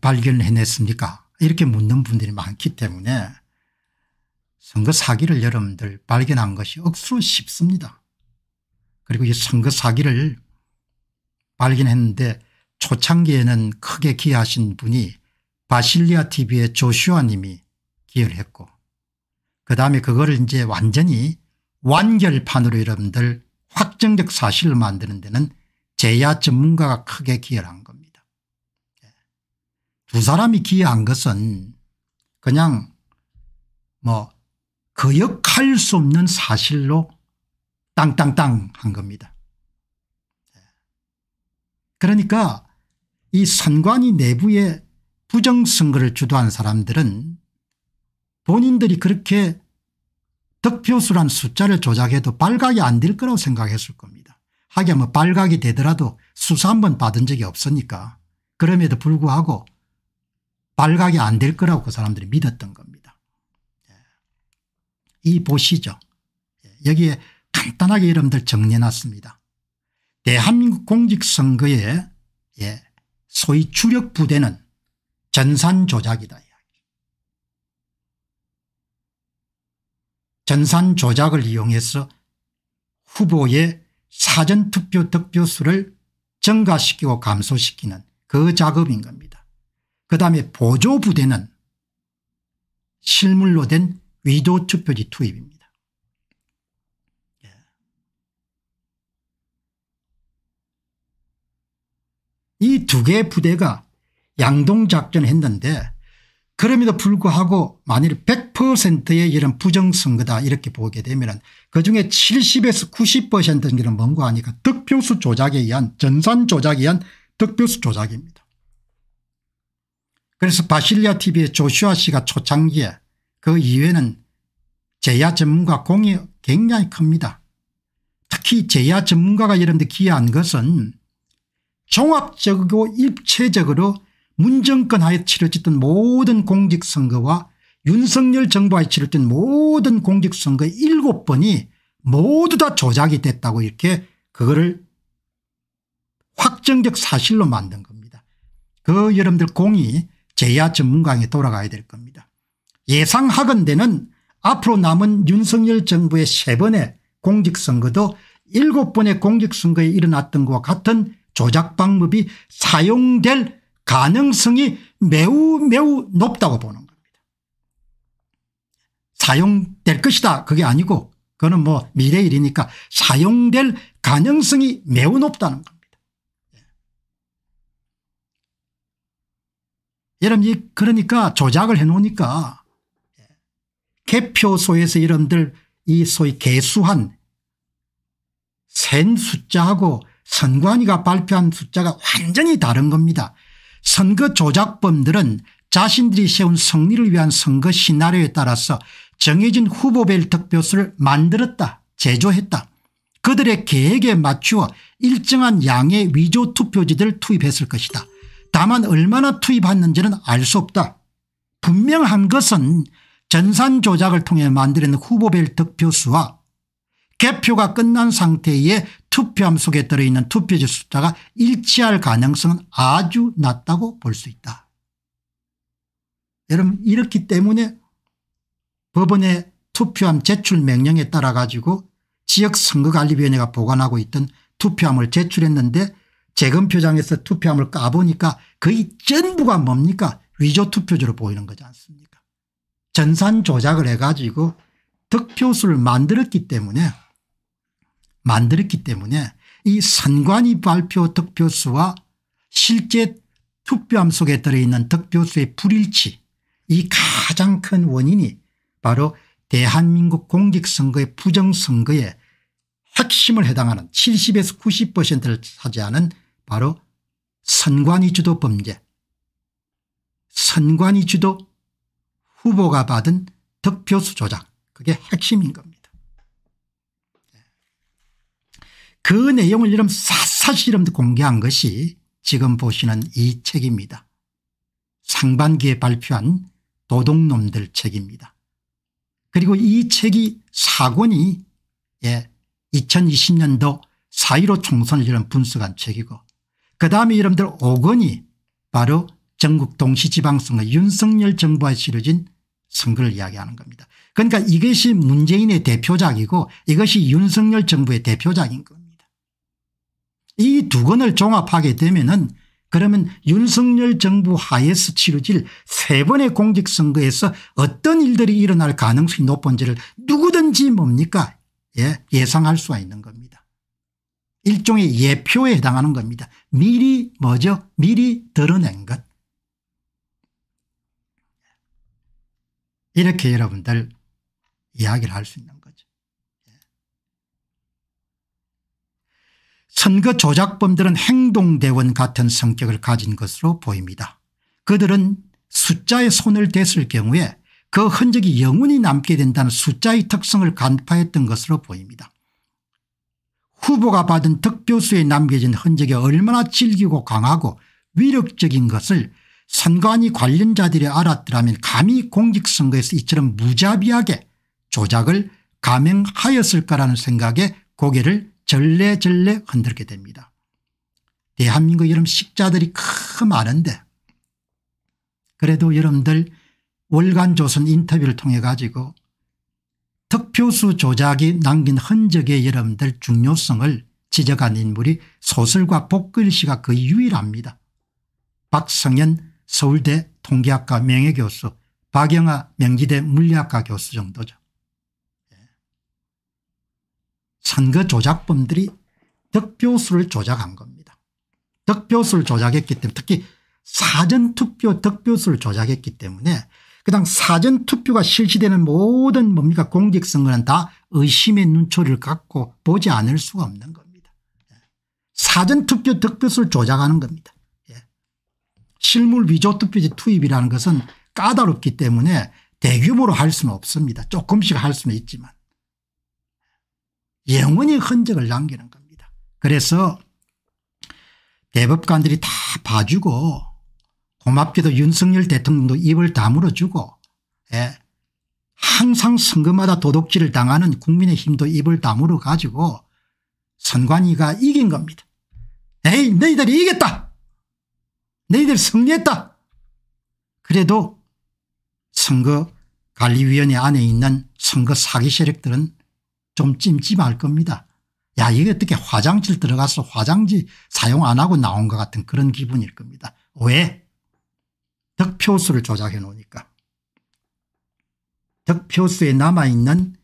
발, 견해냈습니까 이렇게 묻는 분들이 많기 때문에 선거 사기를 여러분들 발견한 것이 억수로 쉽습니다. 그리고 이 선거 사기를 발견했는데 초창기에는 크게 기여하신 분이 바실리아 TV의 조슈아 님이 기여를 했고 그다음에 그거를 이제 완전히 완결판으로 여러분들 확정적 사실을 만드는 데는 제야 전문가가 크게 기여를 한두 사람이 기여한 것은 그냥 뭐 거역할 수 없는 사실로 땅땅땅 한 겁니다. 그러니까 이 선관위 내부에 부정선거를 주도한 사람들은 본인들이 그렇게 득표수란 숫자를 조작해도 발각이 안 될 거라고 생각했을 겁니다. 하기야 뭐 발각이 되더라도 수사 한 번 받은 적이 없으니까 그럼에도 불구하고 발각이 안 될 거라고 그 사람들이 믿었던 겁니다. 예. 이 보시죠. 예. 여기에 간단하게 여러분들 정리해놨습니다. 대한민국 공직선거의 예, 소위 주력부대는 전산조작이다. 전산조작을 이용해서 후보의 사전투표 득표수를 증가시키고 감소시키는 그 작업인 겁니다. 그 다음에 보조부대는 실물로 된 위조 투표지 투입입니다. 예. 이두 개의 부대가 양동작전을 했는데 그럼에도 불구하고 만일 100%의 이런 부정선거다 이렇게 보게 되면 그중에 70에서 90%는 뭔가 하니까 득표수 조작에 의한 전산 조작에 의한 득표수 조작입니다. 그래서 바실리아 tv의 조슈아 씨가 초창기에 그 이외는 제야 전문가 공이 굉장히 큽니다. 특히 제야 전문가가 여러분들 기여한 것은 종합적이고 입체적으로 문정권 하에 치러졌던 모든 공직선거와 윤석열 정부 하에 치러졌던 모든 공직선거 7번이 모두 다 조작이 됐다고 이렇게 그거를 확정적 사실로 만든 겁니다. 그 여러분들 공이 제야 전문가에 돌아가야 될 겁니다. 예상하건대는 앞으로 남은 윤석열 정부의 세번의 공직선거도 일곱 번의 공직선거에 일어났던 것과 같은 조작 방법이 사용될 가능성이 매우 매우 높다고 보는 겁니다. 사용될 것이다 그게 아니고 그거는 뭐 미래 일이니까 사용될 가능성이 매우 높다는 겁니다. 여러분 그러니까 조작을 해놓으니까 개표소에서 이러들이 소위 개수한 센 숫자하고 선관위가 발표한 숫자가 완전히 다른 겁니다. 선거 조작범들은 자신들이 세운 승리를 위한 선거 시나리오에 따라서 정해진 후보별 득표수를 만들었다 제조했다. 그들의 계획에 맞추어 일정한 양의 위조 투표지들 투입했을 것이다. 다만 얼마나 투입했는지는 알 수 없다. 분명한 것은 전산 조작을 통해 만들어낸 후보별 득표수와 개표가 끝난 상태의 투표함 속에 들어있는 투표지 숫자가 일치할 가능성은 아주 낮다고 볼 수 있다. 여러분 이렇기 때문에 법원의 투표함 제출 명령에 따라 가지고 지역선거관리위원회가 보관하고 있던 투표함을 제출했는데 재검표장에서 투표함을 까보니까 거의 전부가 뭡니까 위조 투표지로 보이는 거지 않습니까 전산 조작을 해가지고 득표수를 만들었기 때문에 만들었기 때문에 이 선관위 발표 득표수와 실제 투표함 속에 들어있는 득표수의 불일치 이 가장 큰 원인이 바로 대한민국 공직선거의 부정선거에 핵심을 해당하는 70에서 90%를 차지하는 바로 선관위주도 범죄 선관위주도 후보가 받은 득표수 조작 그게 핵심인 겁니다. 그 내용을 이름 사사시 이름 공개한 것이 지금 보시는 이 책입니다. 상반기에 발표한 도둑놈들 책입니다. 그리고 이 책이 사권이 예, 2020년도 4.15 총선을 이런 분석한 책이고 그 다음에 여러분들 5건이 바로 전국동 시지방선거 윤석열 정부와 치러진 선거를 이야기하는 겁니다. 그러니까 이것이 문재인의 대표작이고 이것이 윤석열 정부의 대표작인 겁니다. 이 두건을 종합하게 되면 은 그러면 윤석열 정부 하에서 치러질 세 번의 공직선거에서 어떤 일들이 일어날 가능성이 높은지를 누구든지 뭡니까 예, 예상할 수가 있는 겁니다. 일종의 예표에 해당하는 겁니다. 미리 뭐죠? 미리 드러낸 것. 이렇게 여러분들 이야기를 할 수 있는 거죠. 예. 선거 조작범들은 행동대원 같은 성격을 가진 것으로 보입니다. 그들은 숫자에 손을 댔을 경우에 그 흔적이 영원히 남게 된다는 숫자의 특성을 간파했던 것으로 보입니다. 후보가 받은 득표수에 남겨진 흔적이 얼마나 질기고 강하고 위력적인 것을 선관위 관련자들이 알았더라면 감히 공직선거에서 이처럼 무자비하게 조작을 감행하였을까라는 생각에 고개를 절레절레 흔들게 됩니다. 대한민국 여러분 식자들이 크 많은데 그래도 여러분들 월간 조선 인터뷰를 통해 가지고 특표수 조작이 남긴 흔적의 여러분들 중요성을 지적한 인물이 소설가 복글 씨가 거의 유일합니다. 박성현 서울대 통계학과 명예교수 박영하 명지대 물리학과 교수 정도죠. 예. 선거 조작범들이 득표수를 조작한 겁니다. 득표수를 조작했기 때문에 특히 사전투표 득표수를 조작했기 때문에 그당 사전투표가 실시되는 모든 뭡니까 공직선거는 다 의심의 눈초리를 갖고 보지 않을 수가 없는 겁니다. 예. 사전투표 득표수를 조작하는 겁니다. 예. 실물 위조 투표지 투입이라는 것은 까다롭기 때문에 대규모로 할 수는 없습니다. 조금씩 할 수는 있지만 영원히 흔적을 남기는 겁니다. 그래서 대법관들이 다 봐주고 고맙게도 윤석열 대통령도 입을 다물어주고 예. 항상 선거마다 도둑질을 당하는 국민의힘도 입을 다물어 가지고 선관위가 이긴 겁니다. 에이 너희들이 이겼다. 너희들 승리했다. 그래도 선거관리위원회 안에 있는 선거 사기 세력들은 좀 찜찜할 겁니다. 야 이게 어떻게 화장실 들어가서 화장지 사용 안 하고 나온 것 같은 그런 기분일 겁니다. 왜 득표수를 조작해 놓으니까. 득표수에 남아있는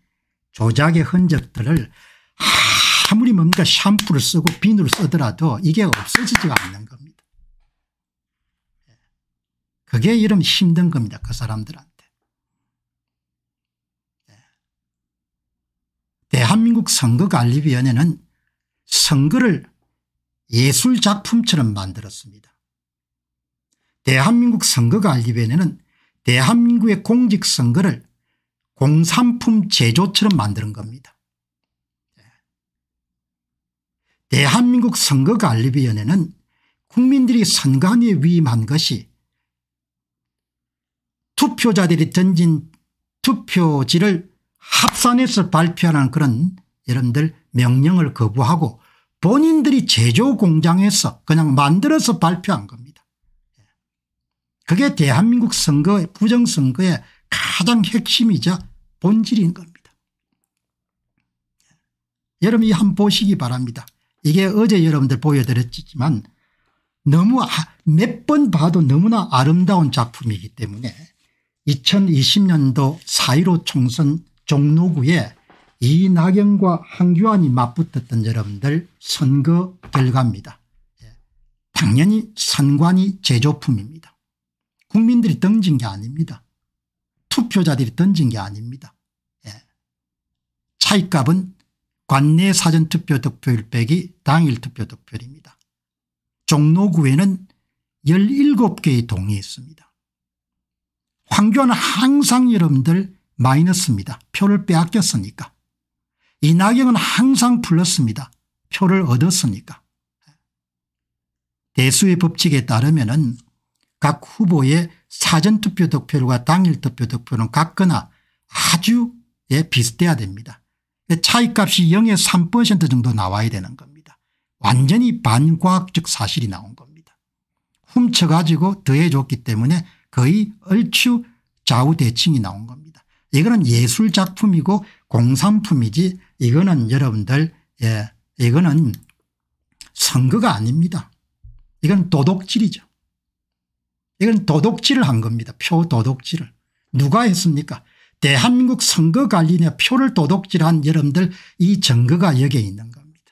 조작의 흔적들을 아무리 뭔가 샴푸를 쓰고 비누를 쓰더라도 이게 없어지지가 않는 겁니다. 그게 이름 힘든 겁니다. 그 사람들한테. 대한민국 선거관리위원회는 선거를 예술작품처럼 만들었습니다. 대한민국 선거관리위원회는 대한민국의 공직선거를 공산품 제조처럼 만드는 겁니다. 대한민국 선거관리위원회는 국민들이 선관위에 위임한 것이 투표자들이 던진 투표지를 합산해서 발표하는 그런 여러분들 명령을 거부하고 본인들이 제조 공장에서 그냥 만들어서 발표한 겁니다. 그게 대한민국 선거의 부정선거의 가장 핵심이자 본질인 겁니다. 여러분 이한 보시기 바랍니다. 이게 어제 여러분들 보여드렸지만 너무 아, 몇번 봐도 너무나 아름다운 작품이기 때문에 2020년도 4.15 총선 종로구에 이낙연과 한교안이 맞붙었던 여러분들 선거 결과입니다. 예. 당연히 선관위 제조품입니다. 국민들이 던진 게 아닙니다. 투표자들이 던진 게 아닙니다. 예. 차이값은 관내 사전투표 득표율 빼기 당일 투표 득표율입니다. 종로구에는 17개의 동이 있습니다. 황교안은 항상 여러분들 마이너스입니다. 표를 빼앗겼으니까. 이낙연은 항상 플러스입니다. 표를 얻었으니까. 대수의 법칙에 따르면 은각 후보의 사전투표 득표율과 당일 투표 득표는 같거나 아주 예, 비슷해야 됩니다. 차이값이 0에 3% 정도 나와야 되는 겁니다. 완전히 반과학적 사실이 나온 겁니다. 훔쳐가지고 더해줬기 때문에 거의 얼추 좌우대칭이 나온 겁니다. 이거는 예술작품이고 공산품이지 이거는 여러분들 예, 이거는 선거가 아닙니다. 이건 도덕질이죠. 이건 도덕질을한 겁니다. 표도덕질을 누가 했습니까 대한민국 선거관리위 표를 도덕질한 여러분들 이 증거가 여기에 있는 겁니다.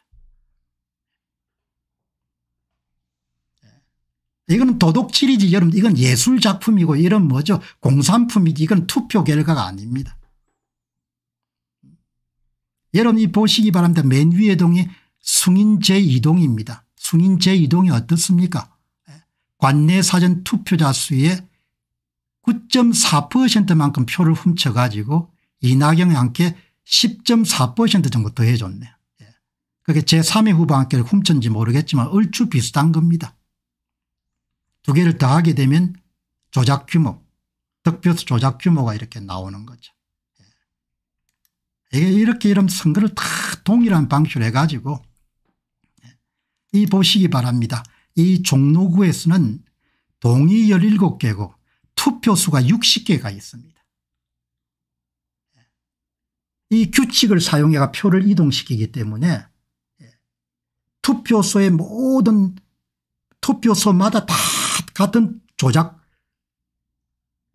예. 이건 도덕질이지 여러분 이건 예술작품이고 이런 뭐죠 공산품이지 이건 투표 결과가 아닙니다. 여러분 이 보시기 바랍니다. 맨 위에 동이 승인 제2동입니다. 승인 제2동이 어떻습니까 관내 사전 투표자 수의 9.4%만큼 표를 훔쳐가지고 이낙연이 함께 10.4% 정도 더해줬네. 요 예. 그게 제3의 후보한께를 훔쳤는지 모르겠지만 얼추 비슷한 겁니다. 두 개를 더하게 되면 조작 규모, 득표수 조작 규모가 이렇게 나오는 거죠. 예. 이게 이렇게 이런 선거를 다 동일한 방식으로 해가지고 예. 이 보시기 바랍니다. 이 종로구에서는 동이 17개고 투표수가 60개가 있습니다. 예. 이 규칙을 사용해가 표를 이동시키기 때문에 예. 투표소의 모든 투표소마다 다 같은 조작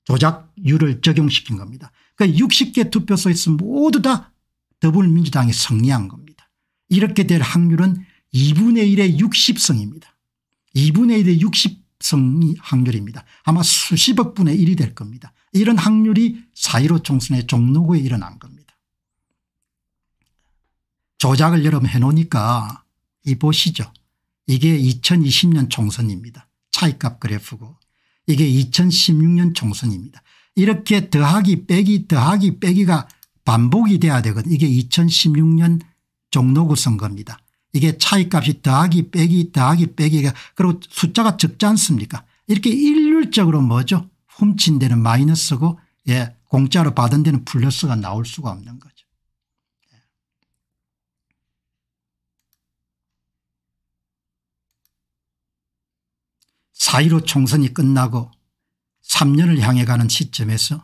조작률을 적용시킨 겁니다. 그러니까 60개 투표소에서 모두 다 더불어민주당이 승리한 겁니다. 이렇게 될 확률은 2분의 1의 60성입니다. 2분의 1의 60성이 확률입니다. 아마 수십억 분의 1이 될 겁니다. 이런 확률이 4.15 총선의 종로구에 일어난 겁니다. 조작을 여러분 해놓으니까 이 보시죠. 이게 2020년 총선입니다. 차이값 그래프고 이게 2016년 총선입니다. 이렇게 더하기 빼기 더하기 빼기가 반복이 돼야 되거든 이게 2016년 종로구 선거입니다. 이게 차이값이 더하기 빼기 더하기 빼기가 그러니까 그리고 숫자가 적지 않습니까 이렇게 일률적으로 뭐죠 훔친 데는 마이너스고 예 공짜로 받은 데는 플러스가 나올 수가 없는 거죠. 4.15 총선이 끝나고 3년을 향해 가는 시점에서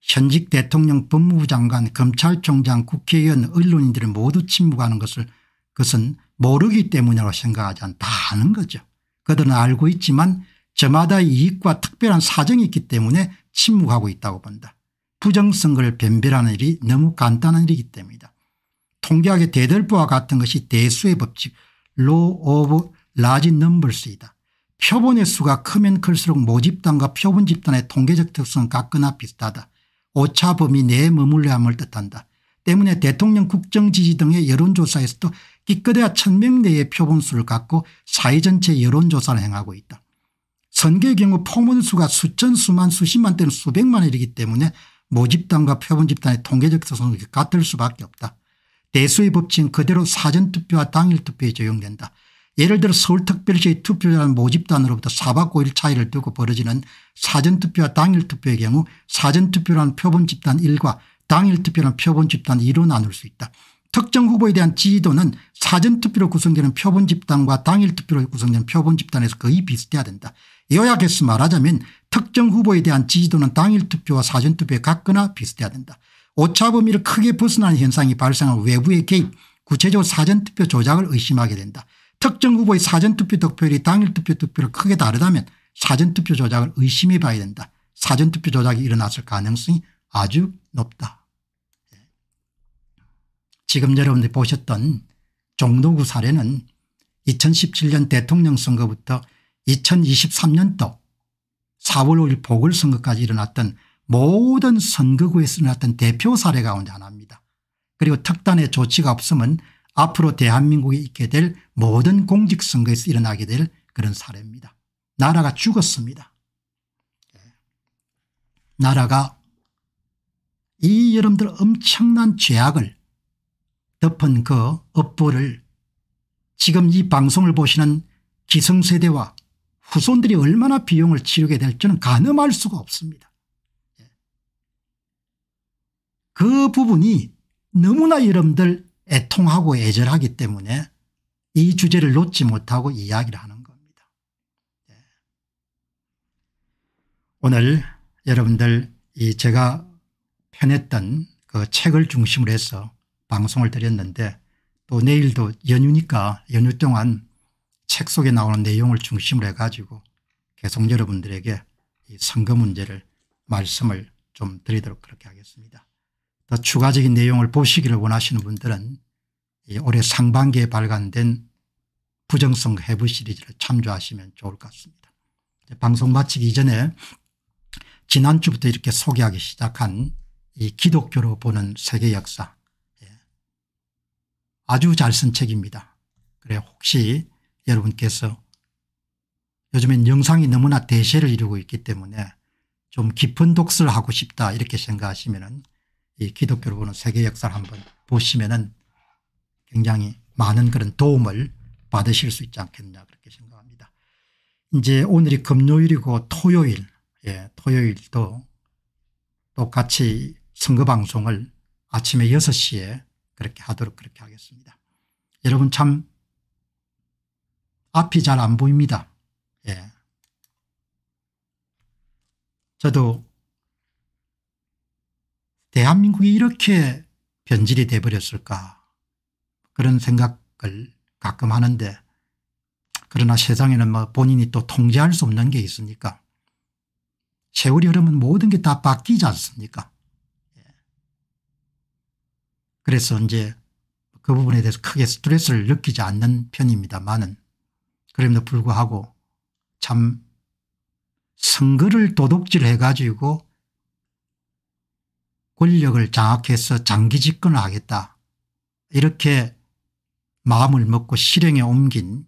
현직 대통령 법무부 장관 검찰총장 국회의원 언론인들을 모두 침묵하는 것을 그것은 모르기 때문이라고 생각하지 않다 하는 거죠. 그들은 알고 있지만 저마다 이익과 특별한 사정이 있기 때문에 침묵하고 있다고 본다. 부정선거를 변별하는 일이 너무 간단한 일이기 때문이다. 통계학의 대들보와 같은 것이 대수의 법칙 law of large numbers이다. 표본의 수가 크면 클수록 모집단과 표본 집단의 통계적 특성은 같거나 비슷하다. 오차 범위 내에 머물려 함을 뜻한다. 때문에 대통령 국정지지 등의 여론조사에서도 기껏해야 0명 내의 표본수를 갖고 사회 전체 여론조사를 행하고 있다. 선거의 경우 포문수가 수천 수만 수십만 때는 수백만 이기 때문에 모집단과 표본집단의 통계적 소송이 같을 수밖에 없다. 대수의 법칙은 그대로 사전투표와 당일투표에 적용된다. 예를 들어 서울특별시의 투표자는 모집단으로부터 4박 5일 차이를 두고 벌어지는 사전투표와 당일투표의 경우 사전투표란 표본집단 1과 당일투표란 표본집단 2로 나눌 수 있다. 특정 후보에 대한 지지도는 사전투표로 구성되는 표본집단과 당일투표로 구성되는 표본집단에서 거의 비슷해야 된다. 요약해서 말하자면 특정 후보에 대한 지지도는 당일투표와 사전투표에 같거나 비슷해야 된다. 오차 범위를 크게 벗어나는 현상이 발생한 외부의 개입 구체적으로 사전투표 조작을 의심하게 된다. 특정 후보의 사전투표 득표율이 당일투표 득표를 크게 다르다면 사전투표 조작을 의심해 봐야 된다. 사전투표 조작이 일어났을 가능성이 아주 높다. 지금 여러분들이 보셨던 종로구 사례는 2017년 대통령 선거부터 2023년도 4월 5일 보궐선거까지 일어났던 모든 선거구에서 일어났던 대표 사례 가운데 하나입니다. 그리고 특단의 조치가 없으면 앞으로 대한민국에 있게 될 모든 공직선거에서 일어나게 될 그런 사례입니다. 나라가 죽었습니다. 나라가 이 여러분들 엄청난 죄악을 덮은 그 업보를 지금 이 방송을 보시는 기성세대와 후손들이 얼마나 비용을 치르게 될지는 가늠할 수가 없습니다. 예. 그 부분이 너무나 여러분들 애통하고 애절하기 때문에 이 주제를 놓지 못하고 이야기를 하는 겁니다. 예. 오늘 여러분들 이 제가 편했던그 책을 중심으로 해서 방송을 드렸는데 또 내일도 연휴니까 연휴 동안 책 속에 나오는 내용을 중심으로 해가지고 계속 여러분들에게 이 선거 문제를 말씀을 좀 드리도록 그렇게 하겠습니다. 더 추가적인 내용을 보시기를 원하시는 분들은 올해 상반기에 발간된 부정성 해부 시리즈를 참조하시면 좋을 것 같습니다. 방송 마치기 전에 지난주부터 이렇게 소개하기 시작한 이 기독교로 보는 세계 역사 아주 잘 쓴 책입니다. 그래 혹시 여러분께서 요즘엔 영상이 너무나 대세를 이루고 있기 때문에 좀 깊은 독서를 하고 싶다 이렇게 생각하시면 은이 기독교로 보는 세계 역사를 한번 보시면 은 굉장히 많은 그런 도움을 받으실 수 있지 않겠냐 그렇게 생각합니다. 이제 오늘이 금요일이고 토요일 예, 토요일도 똑같이 선거방송을 아침에 6시에 그렇게 하도록 그렇게 하겠습니다. 여러분 참 앞이 잘 안 보입니다. 예. 저도 대한민국이 이렇게 변질이 돼버렸을까 그런 생각을 가끔 하는데 그러나 세상에는 뭐 본인이 또 통제할 수 없는 게 있으니까 세월이 흐르면 모든 게 다 바뀌지 않습니까 그래서 이제 그 부분에 대해서 크게 스트레스를 느끼지 않는 편입니다만은 그럼에도 불구하고 참 선거를 도둑질해 가지고 권력을 장악해서 장기 집권을 하겠다 이렇게 마음을 먹고 실행에 옮긴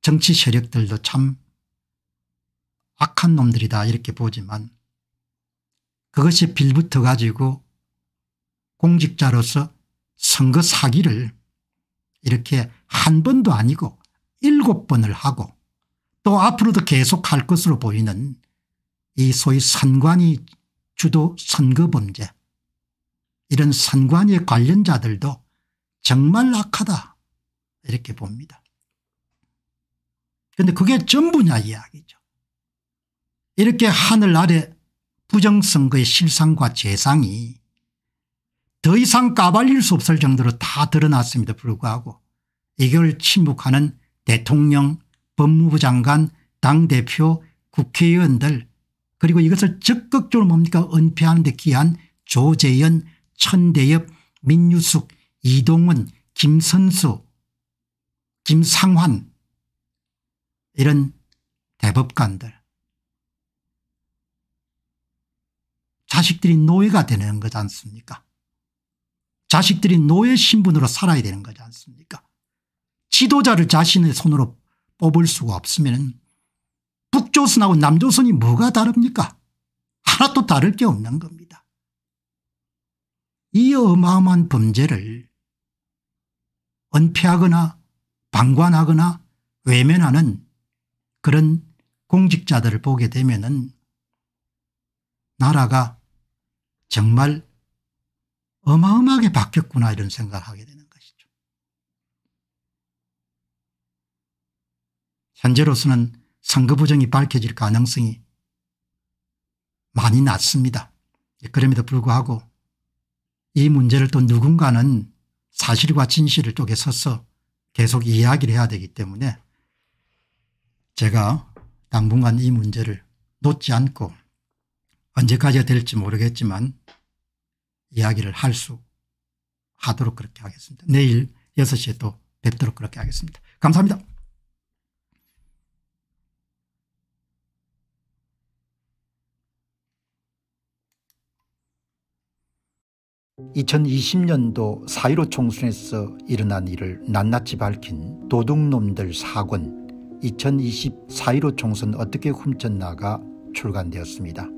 정치 세력들도 참 악한 놈들이다 이렇게 보지만 그것이 빌붙어 가지고 공직자로서 선거 사기를 이렇게 한 번도 아니고 일곱 번을 하고 또 앞으로도 계속 할 것으로 보이는 이 소위 선관위 주도 선거범죄 이런 선관위의 관련자들도 정말 악하다 이렇게 봅니다. 그런데 그게 전부냐 이야기죠. 이렇게 하늘 아래 부정선거의 실상과 재상이 더 이상 까발릴 수 없을 정도로 다 드러났습니다 불구하고 이걸 침묵하는 대통령 법무부 장관 당대표 국회의원들 그리고 이것을 적극적으로 뭡니까 은폐하는 데 기한 조재현 천대엽 민유숙 이동훈 김선수 김상환 이런 대법관들 자식들이 노예가 되는 거지 않습니까 자식들이 노예 신분으로 살아야 되는 거지 않습니까 지도자를 자신의 손으로 뽑을 수가 없으면 북조선하고 남조선이 뭐가 다릅니까 하나도 다를 게 없는 겁니다. 이 어마어마한 범죄를 은폐하거나 방관하거나 외면하는 그런 공직자들을 보게 되면 나라가 정말 어마어마하게 바뀌었구나 이런 생각을 하게 되는 것이죠. 현재로서는 선거 부정이 밝혀질 가능성이 많이 낮습니다. 그럼에도 불구하고 이 문제를 또 누군가는 사실과 진실을 쪼개서서 계속 이야기를 해야 되기 때문에 제가 당분간 이 문제를 놓지 않고 언제까지 될지 모르겠지만 이야기를 할 수 하도록 그렇게 하겠습니다. 내일 6시에 또 뵙도록 그렇게 하겠습니다. 감사합니다. (2020년도 4.15 총선에서 일어난 일을 낱낱이 밝힌 도둑놈들 사권 2020 4.15 총선 어떻게 훔쳤나가 출간되었습니다.